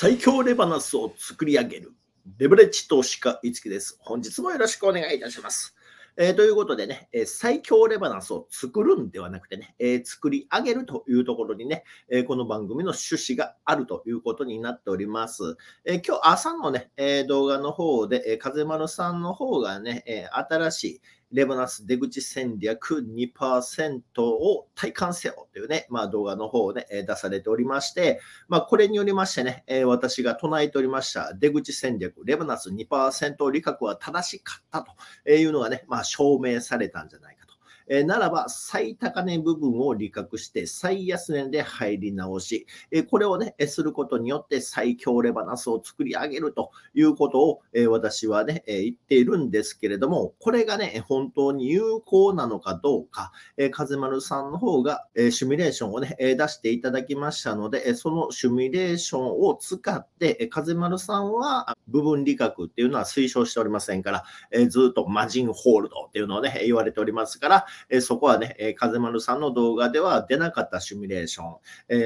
最強レバナスを作り上げる。レベレッジ投資家いつきです。本日もよろしくお願いいたします。えー、ということでね、えー、最強レバナスを作るんではなくてね、えー、作り上げるというところにね、えこの番組の趣旨があるということになっております。え今日朝のね、え動画の方で、え風丸さんの方がね、え新しい、レバナス出口戦略2%を体感せよというね、まあ、動画の方をね、出されておりまして、まあ、これによりましてね、私が唱えておりました出口戦略、レバナス2%利確は正しかったというのがね、まあ、証明されたんじゃないかえならば、最高値部分を利確して、最安値で入り直し、えこれをね、することによって最強レバナスを作り上げるということを、え私はね、え言っているんですけれども、これがね、本当に有効なのかどうか、え風丸さんの方が、えシミュレーションをね、え出していただきましたので、えそのシミュレーションを使って、え風丸さんは部分利確っていうのは推奨しておりませんから、えずっとマジンホールドっていうのをね、言われておりますから、えそこはね、え風丸さんの動画では出なかったシミュレーション、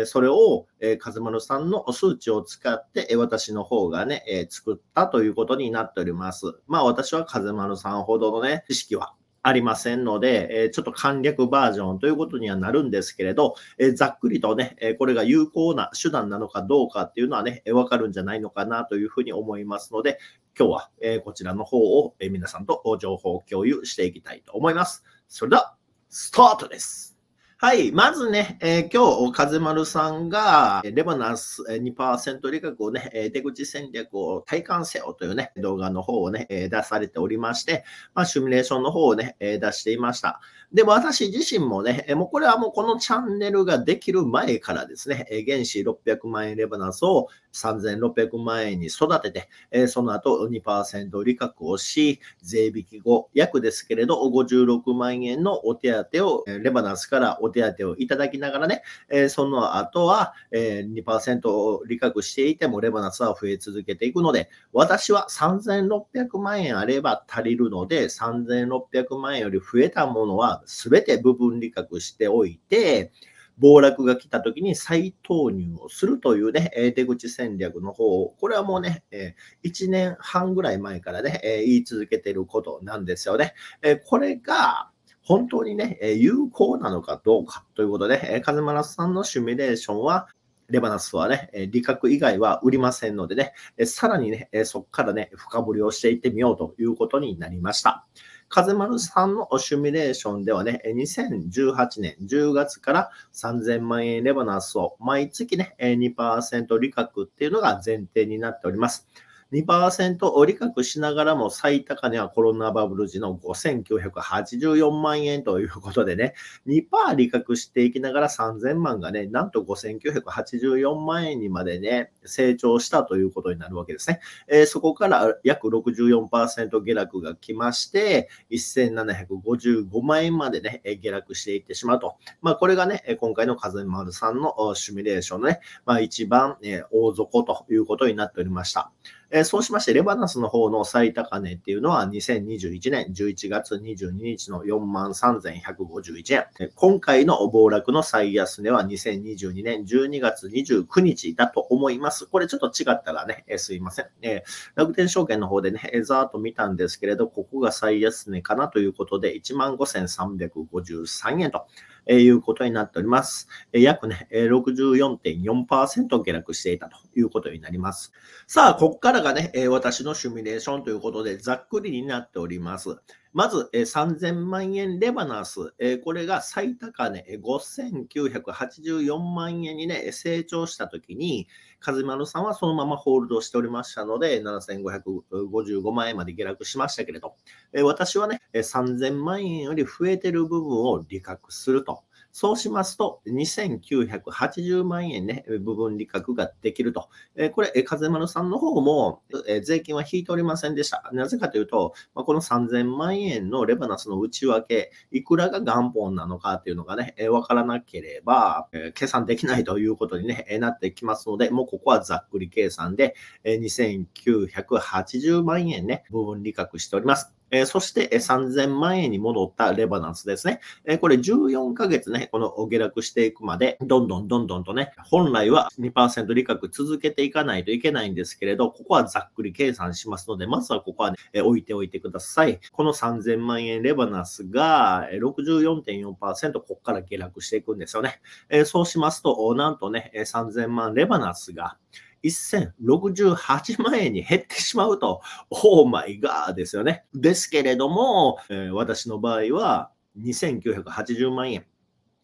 えそれを、え風丸さんの数値を使って、え私の方がね、え作ったということになっております。まあ私は風丸さんほどのね、知識はありませんので、えちょっと簡略バージョンということにはなるんですけれど、えざっくりとね、えこれが有効な手段なのかどうかっていうのはね、わかるんじゃないのかなというふうに思いますので、今日は、えこちらの方を、え皆さんと情報共有していきたいと思います。それでは、スタートです。はい。まずね、えー、今日、風丸さんが、レバナス2%利確をね、出口戦略を体感せよというね、動画の方をね、出されておりまして、まあ、シミュレーションの方をね、出していました。で、私自身もね、もうこれはもうこのチャンネルができる前からですね、原資600万円レバナスを3600万円に育てて、えー、その後2%利確をし、税引き後、約ですけれど、56万円のお手当を、レバナンスからお手当をいただきながらね、えー、その後は、えー、2%利確していても、レバナンスは増え続けていくので、私は3600万円あれば足りるので、3600万円より増えたものはすべて部分利確しておいて、暴落が来た時に再投入をするというね、え出口戦略の方を、これはもうね、え1年半ぐらい前からね、え言い続けてることなんですよね。えこれが、本当にね、有効なのかどうかということで、風間さんのシミュレーションは、レバナスはね、利確以外は売りませんのでね、さらにね、そこからね、深掘りをしていってみようということになりました。風丸さんのシミュレーションではね、2018年10月から3000万円レバナスを毎月ね、2%利確っていうのが前提になっております。2%を利確しながらも最高値はコロナバブル時の5984万円ということでね、2%利確していきながら3000万がね、なんと5984万円にまでね、成長したということになるわけですね。えー、そこから約64%下落が来まして、1755万円までね、下落していってしまうと。まあ、これがね、今回の風丸さんのシミュレーションのね、まあ、一番、大底ということになっておりました。えー、そうしまして、レバナスの方の最高値っていうのは2021年11月22日の43,151円。今回の暴落の最安値は2022年12月29日だと思います。これちょっと違ったらね、えー、すいません。えー、楽天証券の方でね、えざーっと見たんですけれど、ここが最安値かなということで、15,353円と。えいうことになっております。え約ね、64.4%下落していたということになります。さあ、ここからがね、私のシミュレーションということで、ざっくりになっております。まず、えー、3000万円レバナース、えー、これが最高値、5984万円に、ね、成長したときに、カズマルさんはそのままホールドしておりましたので、7555万円まで下落しましたけれど、えー、私はね、3000万円より増えてる部分を利確すると。そうしますと、2980万円ね、部分利確ができると。えこれ、風丸さんの方も、え税金は引いておりませんでした。なぜかというと、まこの3000万円のレバナスの内訳、いくらが元本なのかっていうのがね、えわからなければ、え計算できないということに、ねえなってきますので、もうここはざっくり計算で、え2980万円ね、部分利確しております。えー、そして3000万円に戻ったレバナンスですね。えー、これ14ヶ月ね、この下落していくまで、どんどんどんどんとね、本来は2%利確続けていかないといけないんですけれど、ここはざっくり計算しますので、まずはここはね、えー、置いておいてください。この3000万円レバナンスが64.4%、ここから下落していくんですよね。えそうしますと、なんとね、3000万レバナンスが、1068万円に減ってしまうと、オーマイガーですよね。ですけれども、えー、私の場合は2980万円。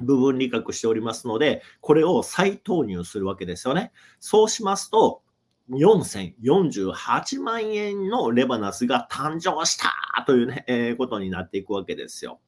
部分利確しておりますので、これを再投入するわけですよね。そうしますと、4048万円のレバナスが誕生したというね、えー、ことになっていくわけですよ。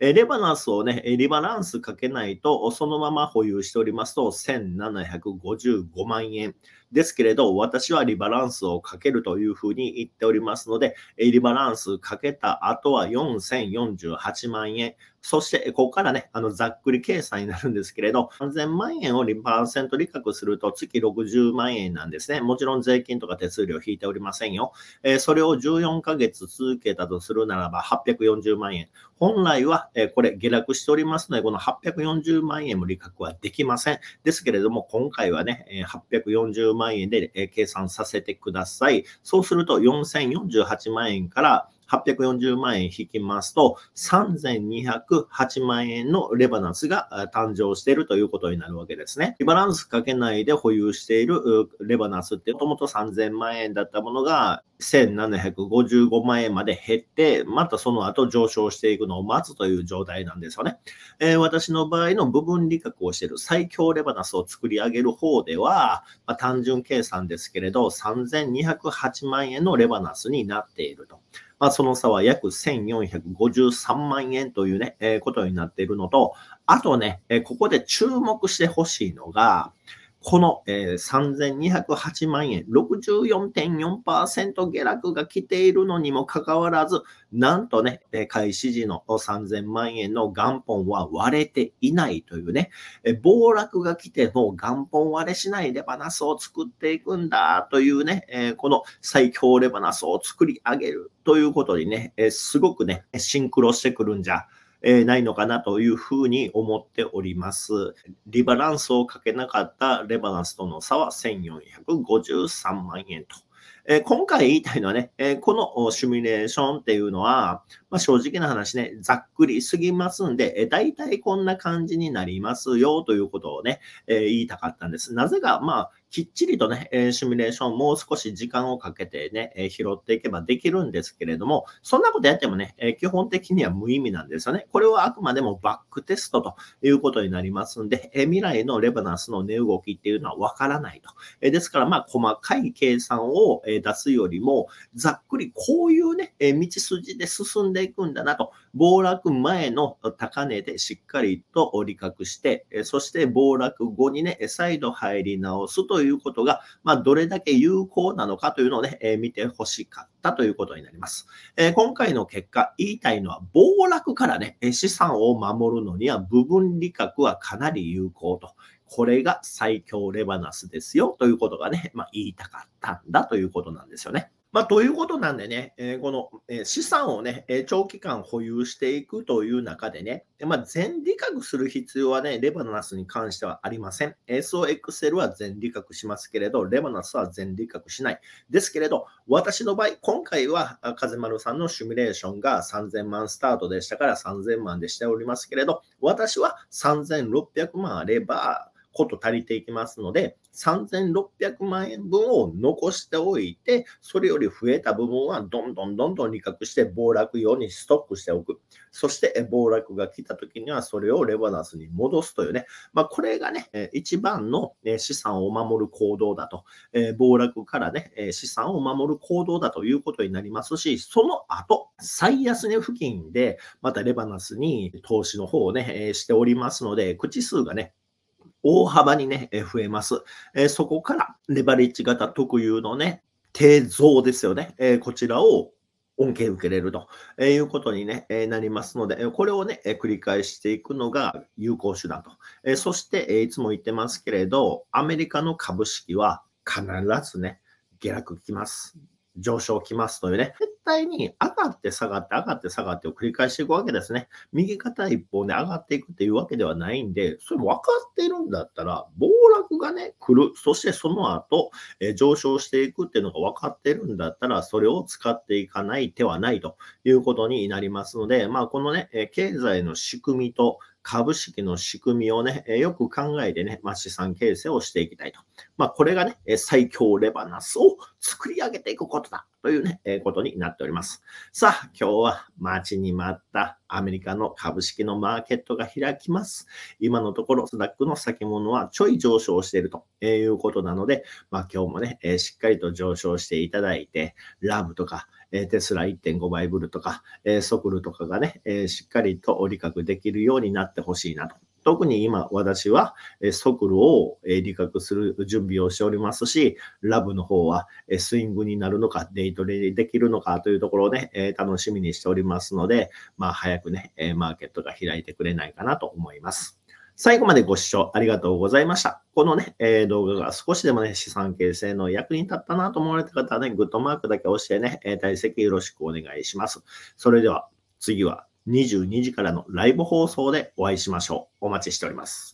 えレバナンスをね、リバランスかけないと、そのまま保有しておりますと、1755万円ですけれど、私はリバランスをかけるというふうに言っておりますので、リバランスかけた後は4048万円。そして、ここからね、あの、ざっくり計算になるんですけれど、3000万円を2%利確すると月60万円なんですね。もちろん税金とか手数料引いておりませんよ。えそれを14ヶ月続けたとするならば840万円。本来来は、えこれ下落しておりますので、この840万円も利確はできません。ですけれども、今回はね、え840万円で、え計算させてください。そうすると4048万円から、840万円引きますと、3208万円のレバナンスが誕生しているということになるわけですね。リバランスかけないで保有しているレバナンスって、もともと3000万円だったものが、1755万円まで減って、またその後上昇していくのを待つという状態なんですよね。えー、私の場合の部分利確をしている最強レバナスを作り上げる方では、まあ、単純計算ですけれど、3208万円のレバナスになっていると。まあ、その差は約1453万円というね、えー、ことになっているのと、あとね、えここで注目してほしいのが、この、えー、3208万円、64.4%下落が来ているのにもかかわらず、なんとね、開始時の3000万円の元本は割れていないというね、え暴落が来ても元本割れしないレバナスを作っていくんだというね、えこの最強レバナスを作り上げるということにね、えすごくね、シンクロしてくるんじゃ。えないのかなというふうに思っております。リバランスをかけなかったレバランスとの差は1453万円と。え今回言いたいのはね、えこのシミュレーションっていうのは、まあ、正直な話ね、ざっくりすぎますんで、えー、大体こんな感じになりますよということをね、え言いたかったんです。なぜか、まあ、きっちりとね、えシミュレーションもう少し時間をかけてね、え拾っていけばできるんですけれども、そんなことやってもね、え基本的には無意味なんですよね。これはあくまでもバックテストということになりますんで、え未来のレバナンスの値動きっていうのはわからないと。えですから、まあ、細かい計算を出すよりも、ざっくりこういうね、え道筋で進んでいくんだなと、暴落前の高値でしっかりと理覚して、そして暴落後にね、再度入り直すというということが、まあ、どれだけ有効なのかというのをね、えー、見てほしかったということになります。えー、今回の結果、言いたいのは、暴落からね、資産を守るのには部分利確はかなり有効と。これが最強レバナスですよということがね、まあ、言いたかったんだということなんですよね。まあ、ということなんでね、えー、この、えー、資産をね、えー、長期間保有していくという中でね、まあ、全利確する必要はね、レバナスに関してはありません。SOXL は全利確しますけれど、レバナスは全利確しない。ですけれど、私の場合、今回は風丸さんのシミュレーションが3000万スタートでしたから3000万でしておりますけれど、私は3600万あれば、こと足りていきますので、3600万円分を残しておいて、それより増えた部分はどんどんどんどん利確して暴落用にストックしておく。そして暴落が来た時にはそれをレバナスに戻すというね、まあ、これがね、一番の資産を守る行動だと、え暴落からね、資産を守る行動だということになりますし、その後、最安値付近でまたレバナスに投資の方をね、しておりますので、口数がね、大幅にね、増えます。えそこから、レバレッジ型特有のね、低増ですよね。えこちらを恩恵受けれるということに、ね、なりますので、これをね、繰り返していくのが有効手段と。そして、いつも言ってますけれど、アメリカの株式は必ずね、下落きます。上昇きますというね。対に上がって下がって上がって下がってを繰り返していくわけですね。右肩一方で上がっていくっていうわけではないんで、それも分かってるんだったら、暴落がね、来る。そしてその後、え上昇していくっていうのが分かってるんだったら、それを使っていかない手はないということになりますので、まあ、このね、経済の仕組みと、株式の仕組みをね、えよく考えてね、まあ、資産形成をしていきたいと。まあ、これがね、最強レバナスを作り上げていくことだというね、えことになっております。さあ、今日は待ちに待ったアメリカの株式のマーケットが開きます。今のところ、スダックの先物はちょい上昇しているということなので、まあ、今日もね、えしっかりと上昇していただいて、ラムとか、えテスラ1.5倍ブルとか、えソクルとかがね、えしっかりと利確できるようになってほしいなと特に今私は速度を理学する準備をしておりますし、ラブの方はスイングになるのか、デイトレにできるのかというところをね、楽しみにしておりますので、まあ早くね、マーケットが開いてくれないかなと思います。最後までご視聴ありがとうございました。このね、えー、動画が少しでもね、資産形成の役に立ったなと思われた方はね、グッドマークだけ押してね、えー、体積よろしくお願いします。それでは次は22時からのライブ放送でお会いしましょう。お待ちしております。